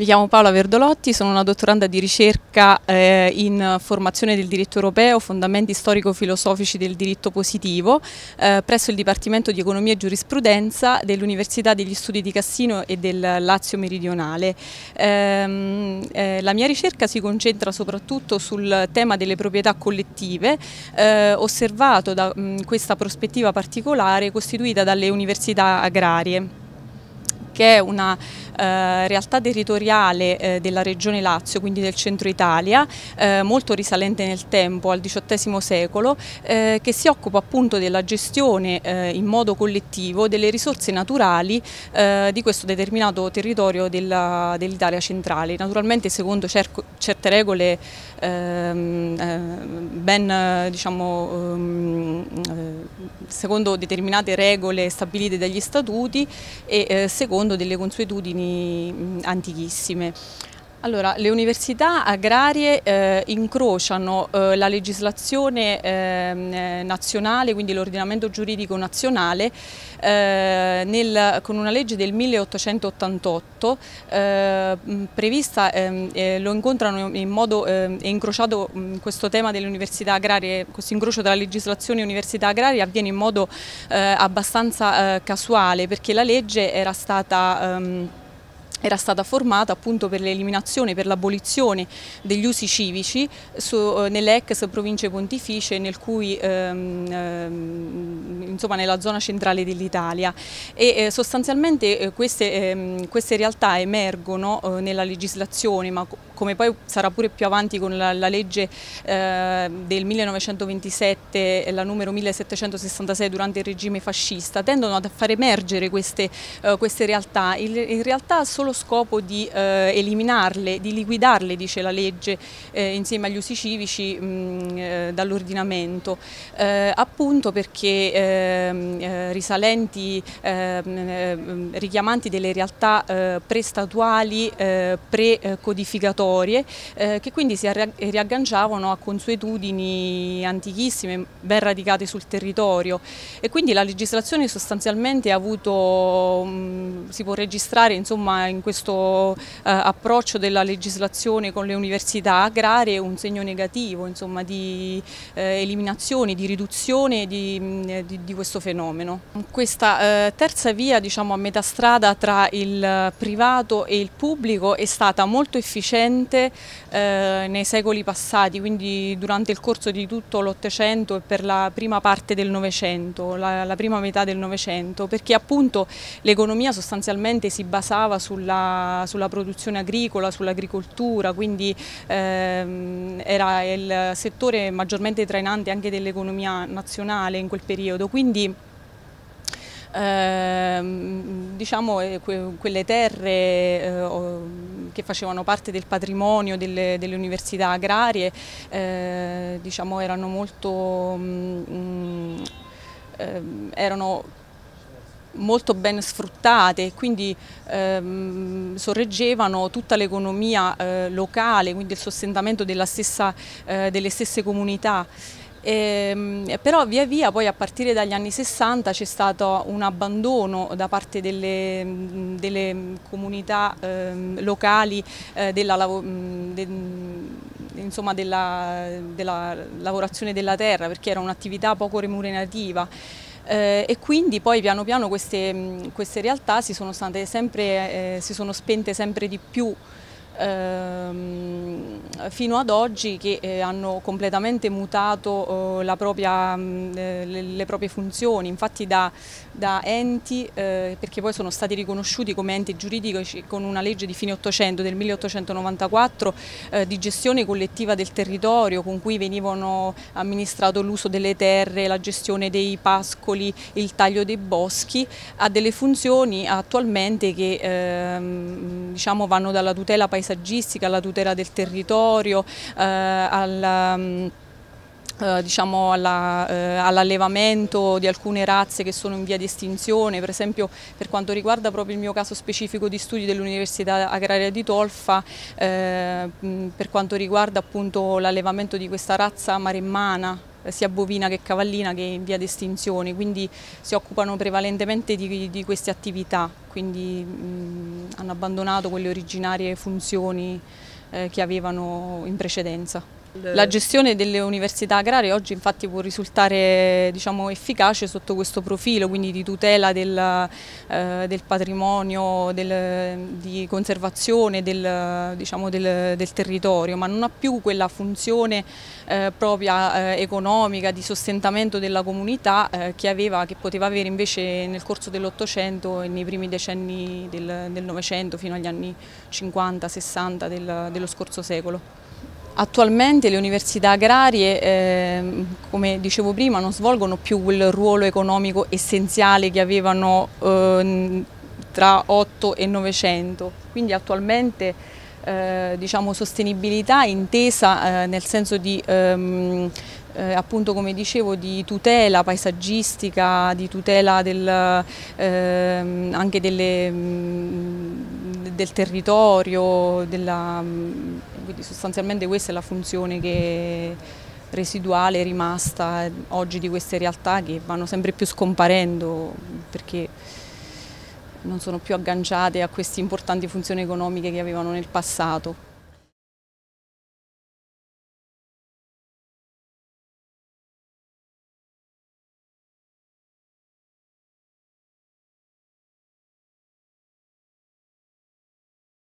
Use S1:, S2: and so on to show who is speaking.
S1: Mi chiamo Paola Verdolotti, sono una dottoranda di ricerca eh, in formazione del diritto europeo, fondamenti storico-filosofici del diritto positivo, eh, presso il Dipartimento di Economia e Giurisprudenza dell'Università degli Studi di Cassino e del Lazio Meridionale. Ehm, eh, la mia ricerca si concentra soprattutto sul tema delle proprietà collettive, eh, osservato da mh, questa prospettiva particolare costituita dalle università agrarie che è una eh, realtà territoriale eh, della regione Lazio, quindi del centro Italia, eh, molto risalente nel tempo al XVIII secolo, che si occupa appunto della gestione in modo collettivo delle risorse naturali di questo determinato territorio dell'Italia centrale, naturalmente secondo certe regole ehm, ben diciamo, ehm, secondo determinate regole stabilite dagli statuti e eh, secondo delle consuetudini antichissime. Allora, le università agrarie eh, incrociano eh, la legislazione eh, nazionale, quindi l'ordinamento giuridico nazionale, eh, nel, con una legge del 1888 eh, prevista, ehm, eh, lo incontrano in modo ehm, incrociato questo tema delle università agrarie, questo incrocio tra legislazione e università agrarie avviene in modo abbastanza casuale perché la legge era stata ehm, era stata formata appunto per l'eliminazione, per l'abolizione degli usi civici su, eh, nelle ex province pontificie nel cui, ehm, ehm insomma, nella zona centrale dell'Italia eh, sostanzialmente eh, queste, ehm, queste, realtà emergono eh, nella legislazione ma come poi sarà pure più avanti con la, la legge eh, del 1927, la numero 1766 durante il regime fascista, tendono a far emergere queste, eh, queste realtà, in, in realtà solo lo scopo di eh, eliminarle, di liquidarle, dice la legge, eh, insieme agli usi civici eh, dall'ordinamento, eh, appunto perché ehm, eh, risalenti, ehm, ehm, richiamanti delle realtà prestatuali, precodificatorie, che quindi si riagganciavano a consuetudini antichissime, ben radicate sul territorio e quindi la legislazione sostanzialmente ha avuto, si può registrare insomma in in questo eh, approccio della legislazione con le università agrarie un segno negativo insomma, di eh, eliminazione, di riduzione di, mm, di, di questo fenomeno. Questa eh, terza via diciamo, a metà strada tra il privato e il pubblico è stata molto efficiente nei secoli passati, quindi durante il corso di tutto l'Ottocento e per la prima parte del Novecento, la, la prima metà del Novecento, perché appunto l'economia sostanzialmente si basava sul sulla, sulla produzione agricola, sull'agricoltura, quindi ehm, era il settore maggiormente trainante anche dell'economia nazionale in quel periodo. Quindi, ehm, diciamo eh, que quelle terre eh, che facevano parte del patrimonio delle, delle università agrarie eh, diciamo erano molto mh, mm, mh, mm, ehm, erano molto ben sfruttate e quindi ehm, sorreggevano tutta l'economia eh, locale, quindi il sostentamento stessa, eh, delle stesse comunità. E, ehm, però via via poi a partire dagli anni 60 c'è stato un abbandono da parte delle, delle comunità ehm, eh, locali della, mm, de, mm, insomma, della, della lavorazione della terra perché era un'attività poco remunerativa eh, e quindi poi piano piano queste, queste realtà si sono, sempre, eh, si sono spente sempre di più Ehm, fino ad oggi che eh, hanno completamente mutato eh, propria, mm, le, proprie funzioni, infatti da, da enti, eh, perché poi sono stati riconosciuti come enti giuridici con una legge di fine 800 del 1894 di gestione collettiva del territorio con cui venivano amministrato l'uso delle terre, la gestione dei pascoli, il taglio dei boschi, a delle funzioni attualmente che ehm, diciamo, vanno dalla tutela paesaggistica paesaggistica, alla tutela del territorio, eh, mm, eh diciamo, alla... diciamo all'allevamento di alcune razze che sono in via di estinzione, per esempio per quanto riguarda proprio il mio caso specifico di studi dell'Università Agraria di Tolfa, eh, mm, per quanto riguarda appunto l'allevamento di questa razza maremmana sia bovina che cavallina che in via di estinzione, quindi si occupano prevalentemente di, di queste attività, quindi mh, hanno abbandonato quelle originarie funzioni eh, che avevano in precedenza. La gestione delle università agrarie oggi infatti può risultare diciamo, efficace sotto questo profilo, quindi di tutela del, eh, del patrimonio, del, di conservazione del, diciamo, del, territorio, ma non ha più quella funzione eh, propria eh, economica di sostentamento della comunità eh, che, aveva, che, poteva avere invece nel corso dell'Ottocento e nei primi decenni del Novecento fino agli anni 50-60 dello scorso secolo. Attualmente le università agrarie, eh, come dicevo prima, non svolgono più quel ruolo economico essenziale che avevano eh, tra 8 e 900, quindi attualmente eh, diciamo, sostenibilità intesa eh, nel senso di, ehm, eh, appunto come dicevo, di tutela paesaggistica, di tutela del, ehm, anche delle, mm, del territorio, della, mm, quindi sostanzialmente questa è la funzione che residuale rimasta eh, oggi di queste realtà che vanno sempre più scomparendo perché non sono più agganciate a queste importanti funzioni economiche che avevano nel passato.